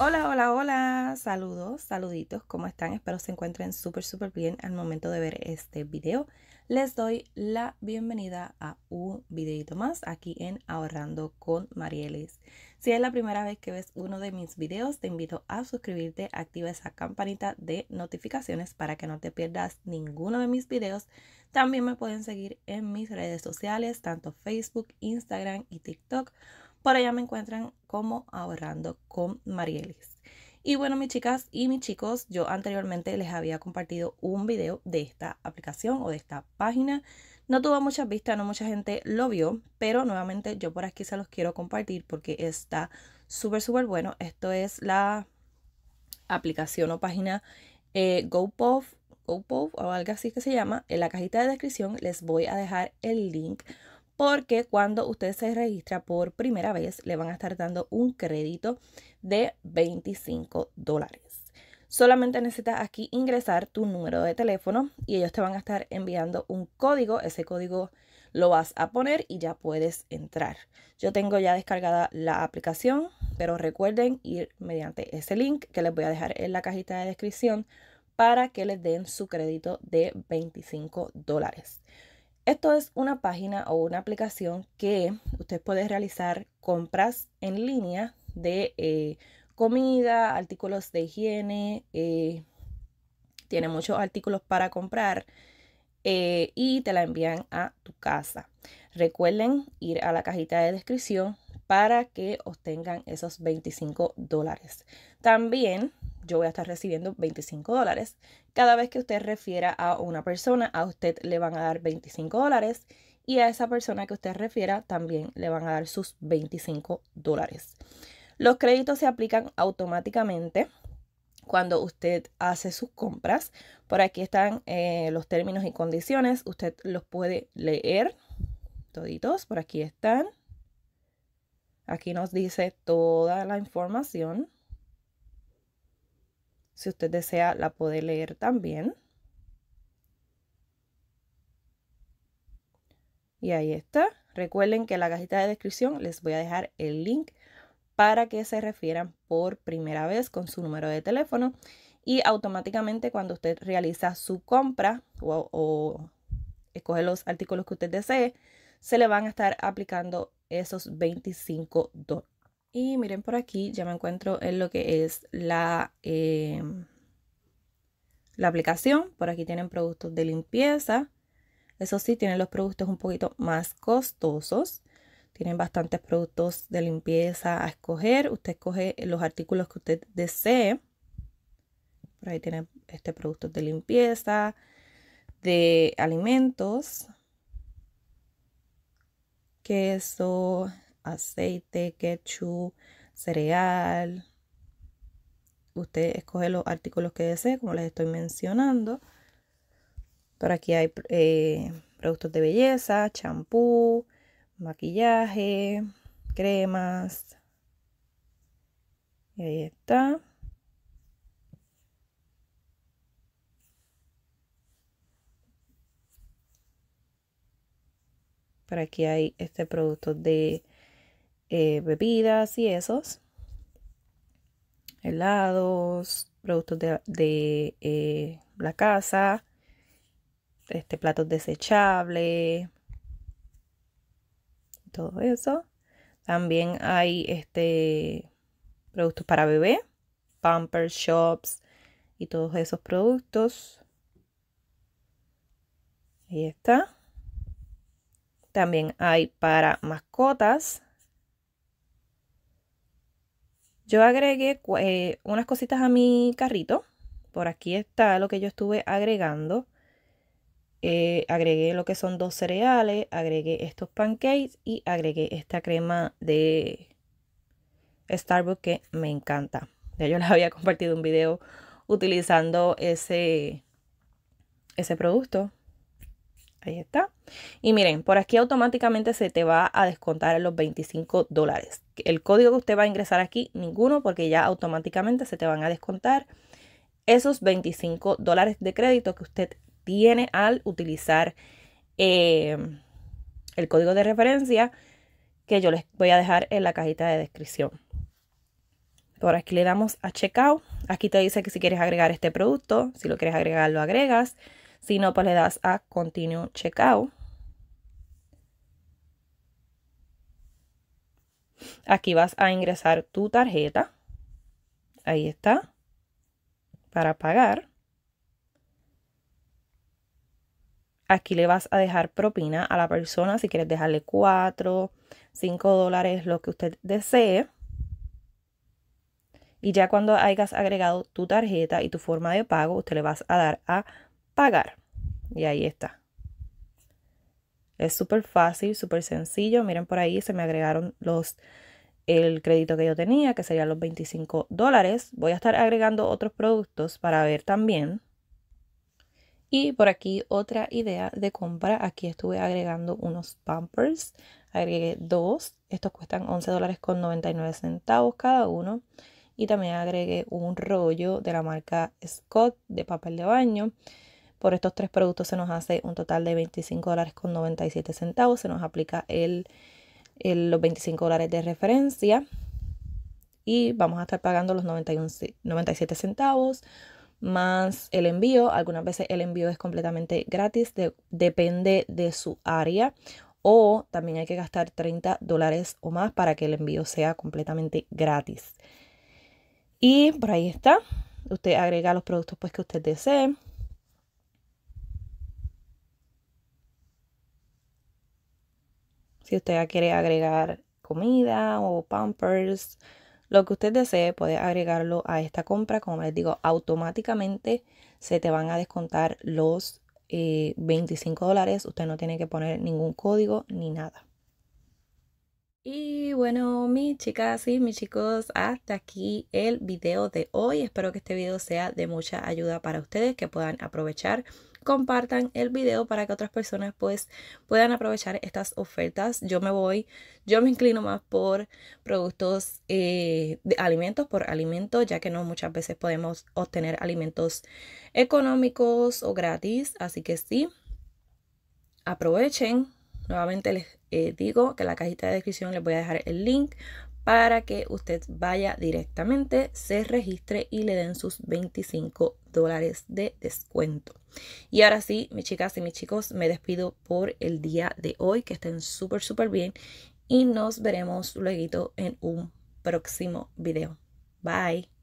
Hola, hola, hola, saludos, saluditos, ¿cómo están? Espero se encuentren súper, súper bien al momento de ver este video. Les doy la bienvenida a un videito más aquí en Ahorrando con Marielis. Si es la primera vez que ves uno de mis videos, te invito a suscribirte, activa esa campanita de notificaciones para que no te pierdas ninguno de mis videos. También me pueden seguir en mis redes sociales, tanto Facebook, Instagram y TikTok por allá me encuentran como Ahorrando con Marielis. Y bueno, mis chicas y mis chicos, yo anteriormente les había compartido un video de esta aplicación o de esta página. No tuvo muchas vistas, no mucha gente lo vio, pero nuevamente yo por aquí se los quiero compartir porque está súper, súper bueno. Esto es la aplicación o página eh, GoPuff, GoPuff o algo así que se llama. En la cajita de descripción les voy a dejar el link porque cuando usted se registra por primera vez le van a estar dando un crédito de 25 dólares. Solamente necesitas aquí ingresar tu número de teléfono y ellos te van a estar enviando un código. Ese código lo vas a poner y ya puedes entrar. Yo tengo ya descargada la aplicación, pero recuerden ir mediante ese link que les voy a dejar en la cajita de descripción para que les den su crédito de 25 dólares. Esto es una página o una aplicación que usted puede realizar compras en línea de eh, comida, artículos de higiene, eh, tiene muchos artículos para comprar eh, y te la envían a tu casa. Recuerden ir a la cajita de descripción para que obtengan esos 25 dólares. También yo voy a estar recibiendo 25 dólares. Cada vez que usted refiera a una persona, a usted le van a dar 25 dólares y a esa persona que usted refiera también le van a dar sus 25 dólares. Los créditos se aplican automáticamente cuando usted hace sus compras. Por aquí están eh, los términos y condiciones. Usted los puede leer toditos. Por aquí están. Aquí nos dice toda la información. Si usted desea, la puede leer también. Y ahí está. Recuerden que en la cajita de descripción les voy a dejar el link para que se refieran por primera vez con su número de teléfono y automáticamente cuando usted realiza su compra o, escoge los artículos que usted desee, se le van a estar aplicando esos 25 y miren por aquí, ya me encuentro en lo que es la, em, la aplicación. Por aquí tienen productos de limpieza. Eso sí, tienen los productos un poquito más costosos. Tienen bastantes productos de limpieza a escoger. Usted escoge los artículos que usted desee. Por ahí tienen este productos de limpieza, de alimentos, queso, aceite, ketchup, cereal. Usted escoge los artículos que desee, como les estoy mencionando. Por aquí hay eh, productos de belleza, champú, maquillaje, cremas. Y ahí está. Por aquí hay este producto de eh, bebidas y esos, helados, productos de, eh, la casa, este, platos desechable todo eso. También hay este, productos para bebé, pampers, shops y todos esos productos. Ahí está. También hay para mascotas, yo agregué eh, unas cositas a mi carrito. Por aquí está lo que yo estuve agregando. Eh, agregué lo que son dos cereales, agregué estos pancakes y agregué esta crema de Starbucks que me encanta. Ya yo les había compartido un video utilizando ese, ese producto. Ahí está. Y miren, por aquí automáticamente se te va a descontar los 25 dólares el código que usted va a ingresar aquí, ninguno, porque ya automáticamente se te van a descontar esos 25 dólares de crédito que usted tiene al utilizar eh, el código de referencia que yo les voy a dejar en la cajita de descripción. Por aquí le damos a checkout. Aquí te dice que si quieres agregar este producto, si lo quieres agregar, lo agregas. Si no, pues le das a continue checkout. Aquí vas a ingresar tu tarjeta. Ahí está. Para pagar. Aquí le vas a dejar propina a la persona si quieres dejarle 4, 5 dólares, lo que usted desee. Y ya cuando hayas agregado tu tarjeta y tu forma de pago, usted le vas a dar a pagar. Y ahí está. Es súper fácil, súper sencillo. Miren por ahí, se me agregaron los el crédito que yo tenía, que serían los 25 dólares. Voy a estar agregando otros productos para ver también. Y por aquí otra idea de compra. Aquí estuve agregando unos pampers, Agregué dos. Estos cuestan 11 dólares con 99 centavos cada uno. Y también agregué un rollo de la marca Scott de papel de baño. Por estos tres productos se nos hace un total de 25 dólares con 97 centavos. Se nos aplica el, los 25 dólares de referencia. Y vamos a estar pagando los 91, 97 centavos más el envío. Algunas veces el envío es completamente gratis, depende de su área. O también hay que gastar 30 dólares o más para que el envío sea completamente gratis. Y por ahí está. Usted agrega los productos pues, que usted desee. Si usted quiere agregar comida o pampers, lo que usted desee, puede agregarlo a esta compra. Como les digo, automáticamente se te van a descontar los 25 eh, dólares. Usted no tiene que poner ningún código ni nada. Y bueno, mis chicas y mis chicos, hasta aquí el video de hoy. Espero que este video sea de mucha ayuda para ustedes, que puedan aprovechar compartan el video para que otras personas pues puedan aprovechar estas ofertas. Yo me voy, yo me inclino más por productos eh, de alimentos, por alimentos, ya que no muchas veces podemos obtener alimentos económicos o gratis. Así que sí, aprovechen, Nuevamente les eh, digo que en la cajita de descripción les voy a dejar el link para que usted vaya directamente, se registre y le den sus 25 dólares de descuento. Y ahora sí, mis chicas y mis chicos, me despido por el día de hoy. Que estén súper, súper bien. Y nos veremos luego en un próximo video. Bye.